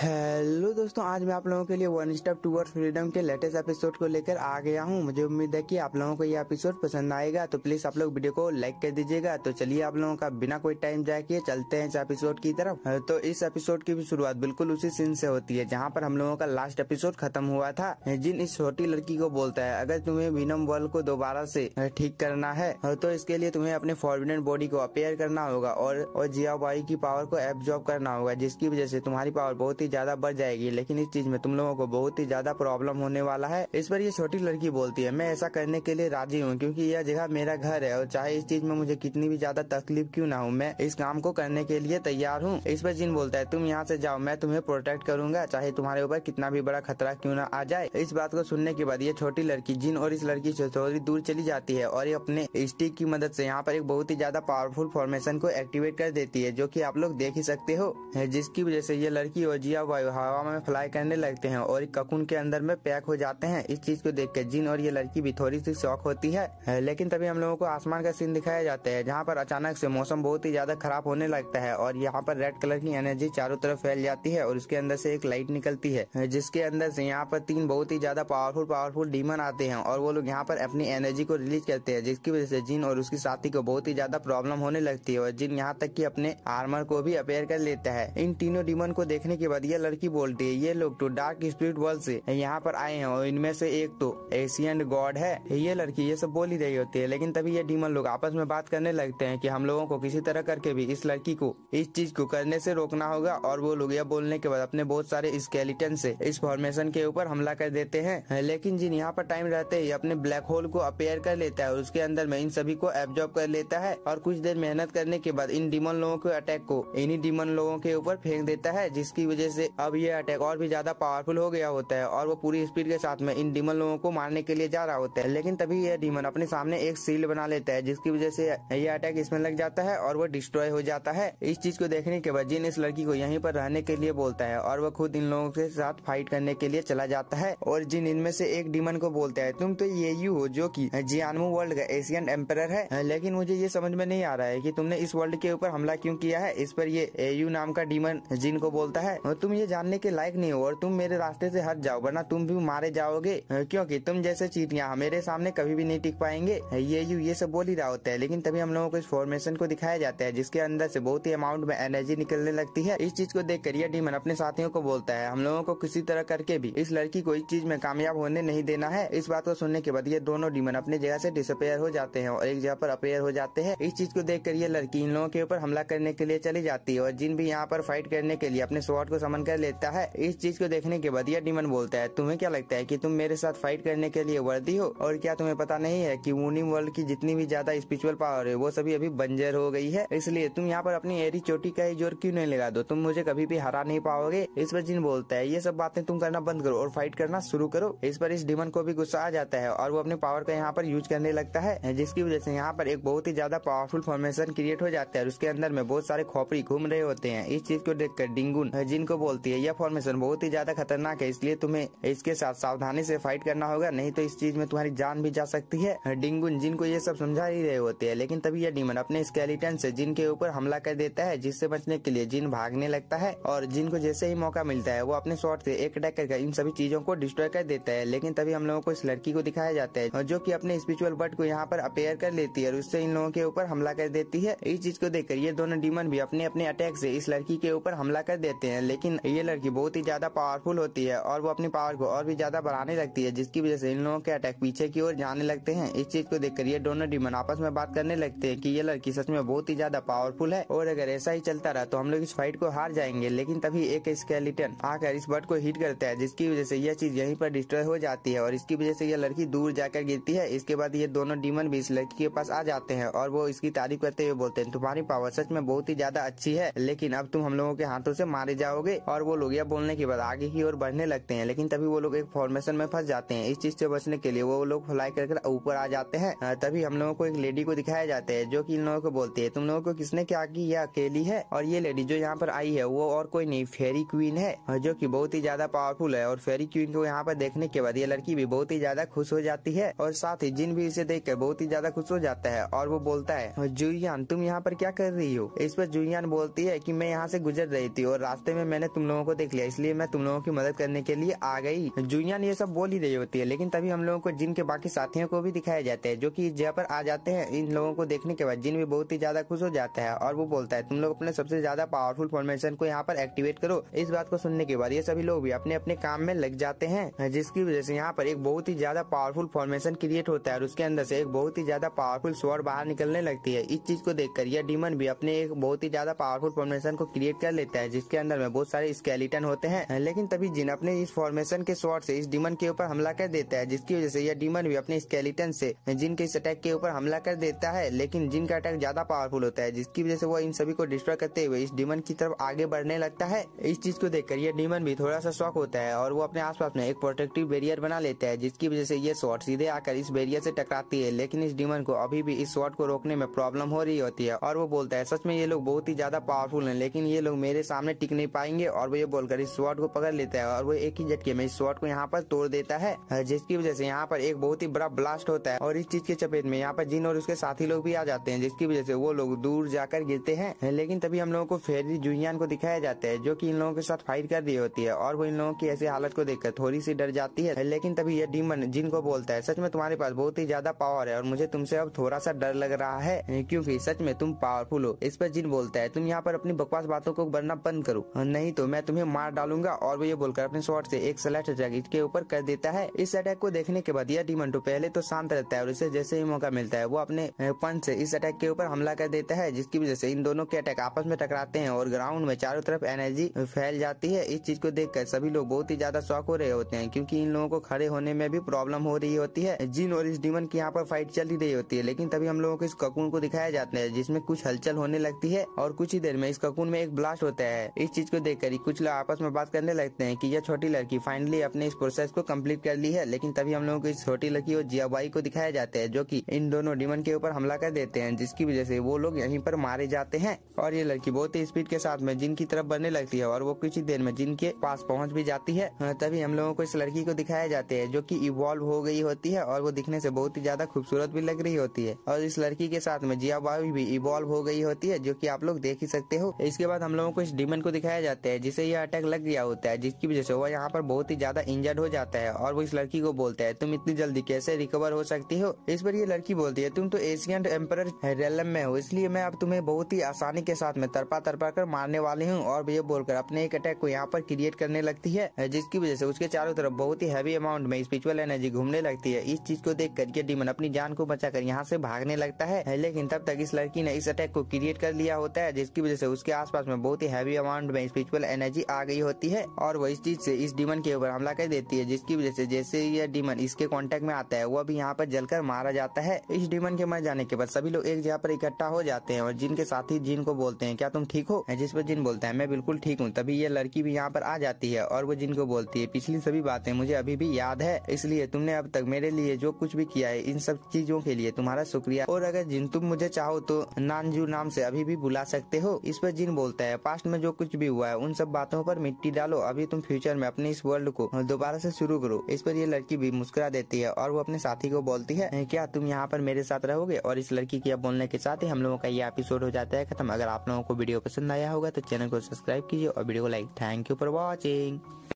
hello दोस्तों आज मैं आप लोगों के लिए वन स्टॉप टूअर फ्रीडम के लेटेस्ट एपिसोड को लेकर आ गया हूं मुझे उम्मीद है कि आप लोगों को यह एपिसोड पसंद आएगा तो प्लीज आप लोग वीडियो को लाइक कर दीजिएगा तो चलिए आप लोगों का बिना कोई टाइम जाए किए चलते हैं इस एपिसोड की तरफ तो इस एपिसोड की भी शुरुआत बिल्कुल उसी सीन से होती है जहाँ पर हम लोगों का लास्ट एपिसोड खत्म हुआ था जिन इस छोटी लड़की को बोलता है अगर तुम्हें विनम वर्ल्ड को दोबारा से ठीक करना है तो इसके लिए तुम्हें अपने फॉर्बिडन बॉडी को अपेयर करना होगा और जिया की पावर को एब्जॉर्ब करना होगा जिसकी वजह से तुम्हारी पावर बहुत ही ही ज्यादा बढ़ जाएगी लेकिन इस चीज में तुम लोगों को बहुत ही ज्यादा प्रॉब्लम होने वाला है इस पर ये छोटी लड़की बोलती है मैं ऐसा करने के लिए राजी हूँ क्योंकि यह जगह मेरा घर है और चाहे इस चीज में मुझे कितनी भी ज्यादा तकलीफ क्यों ना हो मैं इस काम को करने के लिए तैयार हूँ इस पर जिन बोलता है तुम यहाँ से जाओ मैं तुम्हें प्रोटेक्ट करूंगा चाहे तुम्हारे ऊपर कितना भी बड़ा खतरा क्यों ना आ जाए इस बात को सुनने के बाद ये छोटी लड़की जिन और इस लड़की से थोड़ी दूर चली जाती है और ये अपने स्टिक की मदद से यहाँ पर एक बहुत ही ज्यादा पावरफुल फॉर्मेशन को एक्टिवेट कर देती है जो की आप लोग देख ही सकते हो जिसकी वजह से ये लड़की और जी या वायु हवा में फ्लाई करने लगते हैं और एक ककुन के अंदर में पैक हो जाते हैं इस चीज को देख के जिन और ये लड़की भी थोड़ी सी शौक होती है लेकिन तभी हम लोगों को आसमान का सीन दिखाया जाता है जहाँ पर अचानक से मौसम बहुत ही ज्यादा खराब होने लगता है और यहाँ पर रेड कलर की एनर्जी चारों तरफ फैल जाती है और उसके अंदर से एक लाइट निकलती है जिसके अंदर से यहाँ पर तीन बहुत ही ज्यादा पावरफुल पावरफुल डीमन आते हैं और वो लोग यहाँ पर अपनी एनर्जी को रिलीज करते हैं जिसकी वजह से जिन और उसकी साथी को बहुत ही ज्यादा प्रॉब्लम होने लगती है और जिन यहाँ तक की अपने आर्मर को भी अपेयर कर लेता है इन तीनों डीमन को देखने के बाद ये लड़की बोलती है ये लोग तो डार्क स्पिरिट वर्ल्ड से यहाँ पर आए हैं और इनमें से एक तो एशियन गॉड है ये लड़की ये सब बोल ही रही होती है लेकिन तभी ये डीमन लोग आपस में बात करने लगते हैं कि हम लोगों को किसी तरह करके भी इस लड़की को इस चीज को करने से रोकना होगा और वो लोग यह बोलने के बाद अपने बहुत सारे स्केलेटन से इस फॉर्मेशन के ऊपर हमला कर देते हैं लेकिन जिन यहाँ पर टाइम रहते ही अपने ब्लैक होल को अपेयर कर लेता है और उसके अंदर में इन सभी को एब्जॉर्ब कर लेता है और कुछ देर मेहनत करने के बाद इन डीमन लोगों के अटैक को इन्हीं डीमन लोगों के ऊपर फेंक देता है जिसकी वजह से अब ये अटैक और भी ज्यादा पावरफुल हो गया होता है और वो पूरी स्पीड के साथ में इन डीमन लोगों को मारने के लिए जा रहा होता है लेकिन तभी यह डीमन अपने सामने एक सील बना लेता है जिसकी वजह से यह अटैक इसमें लग जाता है और वो डिस्ट्रॉय हो जाता है इस चीज को देखने के बाद जिन इस लड़की को यहीं पर रहने के लिए बोलता है और वो खुद इन लोगों के साथ फाइट करने के लिए चला जाता है और जिन इनमें से एक डीमन को बोलता है तुम तो ये यू हो जो की जियानमो वर्ल्ड का एशियन एम्पायर है लेकिन मुझे ये समझ में नहीं आ रहा है की तुमने इस वर्ल्ड के ऊपर हमला क्यों किया है इस पर ये यू नाम का डीमन जिन को बोलता है तो तुम ये जानने के लायक नहीं हो और तुम मेरे रास्ते से हट जाओ वरना तुम भी मारे जाओगे क्योंकि तुम जैसे चीटियाँ मेरे सामने कभी भी नहीं टिक पाएंगे ये यू ये सब बोल ही रहा होता है लेकिन तभी हम लोगों को इस फॉर्मेशन को दिखाया जाता है जिसके अंदर से बहुत ही अमाउंट में एनर्जी निकलने लगती है इस चीज को देख कर ये डीमन अपने साथियों को बोलता है हम लोगों को किसी तरह करके भी इस लड़की को इस चीज में कामयाब होने नहीं देना है इस बात को सुनने के बाद ये दोनों डीमन अपने जगह से डिसअपेयर हो जाते हैं और एक जगह पर अपेयर हो जाते हैं इस चीज को देख कर ये लड़की इन लोगों के ऊपर हमला करने के लिए चली जाती है और जिन भी यहाँ पर फाइट करने के लिए अपने स्वाट को समझ आक्रमण कर लेता है इस चीज को देखने के बाद यह डीमन बोलता है तुम्हें क्या लगता है कि तुम मेरे साथ फाइट करने के लिए वर्दी हो और क्या तुम्हें पता नहीं है कि वूनिम वर्ल्ड की जितनी भी ज्यादा स्पिरिचुअल पावर है वो सभी अभी बंजर हो गई है इसलिए तुम यहाँ पर अपनी एरी चोटी का जोर क्यों नहीं लगा दो तुम मुझे कभी भी हरा नहीं पाओगे इस पर जिन बोलता है ये सब बातें तुम करना बंद करो और फाइट करना शुरू करो इस पर इस डीमन को भी गुस्सा आ जाता है और वो अपने पावर का यहाँ पर यूज करने लगता है जिसकी वजह से यहाँ पर एक बहुत ही ज्यादा पावरफुल फॉर्मेशन क्रिएट हो जाता है और उसके अंदर में बहुत सारे खोपड़ी घूम रहे होते हैं इस चीज को देखकर डिंगुन जिनको बोलती है यह फॉर्मेशन बहुत ही ज्यादा खतरनाक है इसलिए तुम्हें इसके साथ सावधानी से फाइट करना होगा नहीं तो इस चीज में तुम्हारी जान भी जा सकती है डिंगुन जिन को ये सब समझा ही रहे होते हैं लेकिन तभी यह डीमन अपने स्केलेटन से जिन के ऊपर हमला कर देता है जिससे बचने के लिए जिन भागने लगता है और जिन को जैसे ही मौका मिलता है वो अपने शॉर्ट से एक अटैक करके इन सभी चीजों को डिस्ट्रॉय कर देता है लेकिन तभी हम लोगों को इस लड़की को दिखाया जाता है जो की अपने स्पिरिचुअल बर्ड को यहाँ पर अपेयर कर लेती है और उससे इन लोगों के ऊपर हमला कर देती है इस चीज को देखकर ये दोनों डीमन भी अपने अपने अटैक से इस लड़की के ऊपर हमला कर देते हैं लेकिन लेकिन ये लड़की बहुत ही ज्यादा पावरफुल होती है और वो अपनी पावर को और भी ज्यादा बढ़ाने लगती है जिसकी वजह से इन लोगों के अटैक पीछे की ओर जाने लगते हैं इस चीज को देखकर ये दोनों डीमन आपस में बात करने लगते हैं कि ये लड़की सच में बहुत ही ज्यादा पावरफुल है और अगर ऐसा ही चलता रहा तो हम लोग इस फाइट को हार जाएंगे लेकिन तभी एक स्केलेटन आकर इस बर्ड को हिट करता है जिसकी वजह से यह चीज यहीं पर डिस्ट्रॉय हो जाती है और इसकी वजह से यह लड़की दूर जाकर गिरती है इसके बाद ये दोनों डीमन भी इस लड़की के पास आ जाते हैं और वो इसकी तारीफ करते हुए बोलते हैं तुम्हारी पावर सच में बहुत ही ज्यादा अच्छी है लेकिन अब तुम हम लोगों के हाथों से मारे जाओगे और वो लोग यह बोलने के बाद आगे की ओर बढ़ने लगते हैं लेकिन तभी वो लोग एक फॉर्मेशन में फंस जाते हैं इस चीज से बचने के लिए वो लोग फ्लाई कर ऊपर आ जाते हैं तभी हम लोगों को एक लेडी को दिखाया जाता है जो की इन लोगों को बोलती है तुम लोगों को किसने क्या की यह अकेली है और ये लेडी जो यहाँ पर आई है वो और कोई नहीं फेरी क्वीन है जो की बहुत ही ज्यादा पावरफुल है और फेरी क्वीन को यहाँ पर देखने के बाद ये लड़की भी बहुत ही ज्यादा खुश हो जाती है और साथ ही जिन भी इसे देख बहुत ही ज्यादा खुश हो जाता है और वो बोलता है जुयान तुम यहाँ पर क्या कर रही हो इस पर जुयान बोलती है की मैं यहाँ से गुजर रही थी और रास्ते में मैंने मैंने तुम लोगों को देख लिया इसलिए मैं तुम लोगों की मदद करने के लिए आ गई जुइयान ये सब बोल ही रही होती है लेकिन तभी हम लोगों को जिन के बाकी साथियों को भी दिखाया जाता है जो की जहाँ पर आ जाते हैं इन लोगों को देखने के बाद जिन भी बहुत ही ज्यादा खुश हो जाता है और वो बोलता है तुम लोग अपने सबसे ज्यादा पावरफुल फॉर्मेशन को यहाँ पर एक्टिवेट करो इस बात को सुनने के बाद ये सभी लोग भी अपने अपने काम में लग जाते हैं जिसकी वजह से यहाँ पर एक बहुत ही ज्यादा पावरफुल फॉर्मेशन क्रिएट होता है और उसके अंदर से एक बहुत ही ज्यादा पावरफुल स्वर बाहर निकलने लगती है इस चीज को देखकर यह डीमन भी अपने एक बहुत ही ज्यादा पावरफुल फॉर्मेशन को क्रिएट कर लेता है जिसके अंदर में बहुत सारे स्केलेटन होते हैं लेकिन तभी जिन अपने इस फॉर्मेशन के शॉर्ट से इस डिमन के ऊपर हमला कर देता है जिसकी वजह से यह डिमन भी अपने स्केलेटन से जिन के इस अटैक के ऊपर हमला कर देता है लेकिन जिन का अटैक ज्यादा पावरफुल होता है जिसकी वजह से वो इन सभी को डिस्ट्रॉय करते हुए इस डिमन की तरफ आगे बढ़ने लगता है इस चीज को देखकर यह डिमन भी थोड़ा सा शौक होता है और वो अपने आस में एक प्रोटेक्टिव बेरियर बना लेता है जिसकी वजह से ये शॉर्ट सीधे आकर इस बेरियर से टकराती है लेकिन इस डिमन को अभी भी इस शॉर्ट को रोकने में प्रॉब्लम हो रही होती है और वो बोलता है सच में ये लोग बहुत ही ज्यादा पावरफुल है लेकिन ये लोग मेरे सामने टिक नहीं पाएंगे है और वो ये बोलकर इस स्वाट को पकड़ लेता है और वो एक ही झटके में इस स्वाट को यहाँ पर तोड़ देता है जिसकी वजह से यहाँ पर एक बहुत ही बड़ा ब्लास्ट होता है और इस चीज के चपेट में यहाँ पर जिन और उसके साथी लोग भी आ जाते हैं जिसकी वजह से वो लोग दूर जाकर गिरते हैं लेकिन तभी हम लोगों को फेरी जुहियान को दिखाया जाता है जो की इन लोगों के साथ फाइट कर रही होती है और वो इन लोगों की ऐसी हालत को देखकर थोड़ी सी डर जाती है लेकिन तभी यह डीमन जिनको बोलता है सच में तुम्हारे पास बहुत ही ज्यादा पावर है और मुझे तुमसे अब थोड़ा सा डर लग रहा है क्योंकि सच में तुम पावरफुल हो इस पर जिन बोलता है तुम यहाँ पर अपनी बकवास बातों को बनना बंद करो नहीं तो मैं तुम्हें मार डालूंगा और वो ये बोलकर अपने शॉर्ट से एक स्लैश अटैक के ऊपर कर देता है इस अटैक को देखने के बाद यह डीमंटू तो पहले तो शांत रहता है और इसे जैसे ही मौका मिलता है वो अपने पंच से इस अटैक के ऊपर हमला कर देता है जिसकी वजह से इन दोनों के अटैक आपस में टकराते हैं और ग्राउंड में चारों तरफ एनर्जी फैल जाती है इस चीज को देख सभी लोग बहुत ही ज्यादा शौक हो रहे होते हैं क्यूँकी इन लोगों को खड़े होने में भी प्रॉब्लम हो रही होती है जिन और इस डिमन की यहाँ पर फाइट चल ही रही होती है लेकिन तभी हम लोगों को इस ककून को दिखाया जाता है जिसमे कुछ हलचल होने लगती है और कुछ ही देर में इस ककून में एक ब्लास्ट होता है इस चीज को देख करी कुछ लोग आपस में बात करने लगते हैं कि यह छोटी लड़की फाइनली अपने इस प्रोसेस को कम्प्लीट कर ली है लेकिन तभी हम लोगों को इस छोटी लड़की और जियाबाई को दिखाया जाता है जो की इन दोनों डिमन के ऊपर हमला कर देते हैं जिसकी वजह से वो लोग यहीं पर मारे जाते हैं और ये लड़की बहुत ही स्पीड के साथ में जिन की तरफ बढ़ने लगती है और वो कुछ ही देर में जिनके पास पहुँच भी जाती है हाँ, तभी हम लोगों को इस लड़की को दिखाया जाते हैं जो की इवॉल्व हो गई होती है और वो दिखने से बहुत ही ज्यादा खूबसूरत भी लग रही होती है और इस लड़की के साथ में जियाबाई भी इवॉल्व हो गई होती है जो की आप लोग देख ही सकते हो इसके बाद हम लोगों को इस डिमन को दिखाया जाता है होते हैं जिसे यह अटैक लग गया होता है जिसकी वजह से वह यहाँ पर बहुत ही ज्यादा इंजर्ड हो जाता है और वो इस लड़की को बोलता है तुम इतनी जल्दी कैसे रिकवर हो सकती हो इस पर यह लड़की बोलती है तुम तो एशियन एम्पर रेलम में हो इसलिए मैं अब तुम्हें बहुत ही आसानी के साथ में तरपा तरपा कर मारने वाली हूँ और ये बोलकर अपने एक अटैक को यहाँ पर क्रिएट करने लगती है जिसकी वजह से उसके चारों तरफ बहुत ही हैवी अमाउंट में स्पिरिचुअल एनर्जी घूमने लगती है इस चीज को देख कर ये डीमन अपनी जान को बचा कर यहाँ से भागने लगता है लेकिन तब तक इस लड़की ने इस अटैक को क्रिएट कर लिया होता है जिसकी वजह से उसके आसपास में बहुत ही हैवी अमाउंट में स्पिरिचुअल स्पिरिचुअल एनर्जी आ गई होती है और वो इस चीज से इस डीमन के ऊपर हमला कर देती है जिसकी वजह से जैसे यह डीमन इसके कॉन्टेक्ट में आता है वह भी यहाँ पर जलकर मारा जाता है इस डीमन के मर जाने के बाद सभी लोग एक जगह पर इकट्ठा हो जाते हैं और जिनके साथ ही जिन को बोलते हैं क्या तुम ठीक हो जिस पर जिन बोलता है मैं बिल्कुल ठीक हूँ तभी ये लड़की भी यहाँ पर आ जाती है और वो जिनको बोलती है पिछली सभी बातें मुझे अभी भी याद है इसलिए तुमने अब तक मेरे लिए जो कुछ भी किया है इन सब चीजों के लिए तुम्हारा शुक्रिया और अगर जिन तुम मुझे चाहो तो नानजू नाम से अभी भी बुला सकते हो इस पर जिन बोलता है पास्ट में जो कुछ भी हुआ है उन सब बातों पर मिट्टी डालो अभी तुम फ्यूचर में अपने इस वर्ल्ड को दोबारा से शुरू करो इस पर ये लड़की भी मुस्कुरा देती है और वो अपने साथी को बोलती है क्या तुम यहाँ पर मेरे साथ रहोगे और इस लड़की के बोलने के साथ ही हम लोगों का ये एपिसोड हो जाता है खत्म अगर आप लोगों को वीडियो पसंद आया होगा तो चैनल को सब्सक्राइब कीजिए और वीडियो को like thank you for watching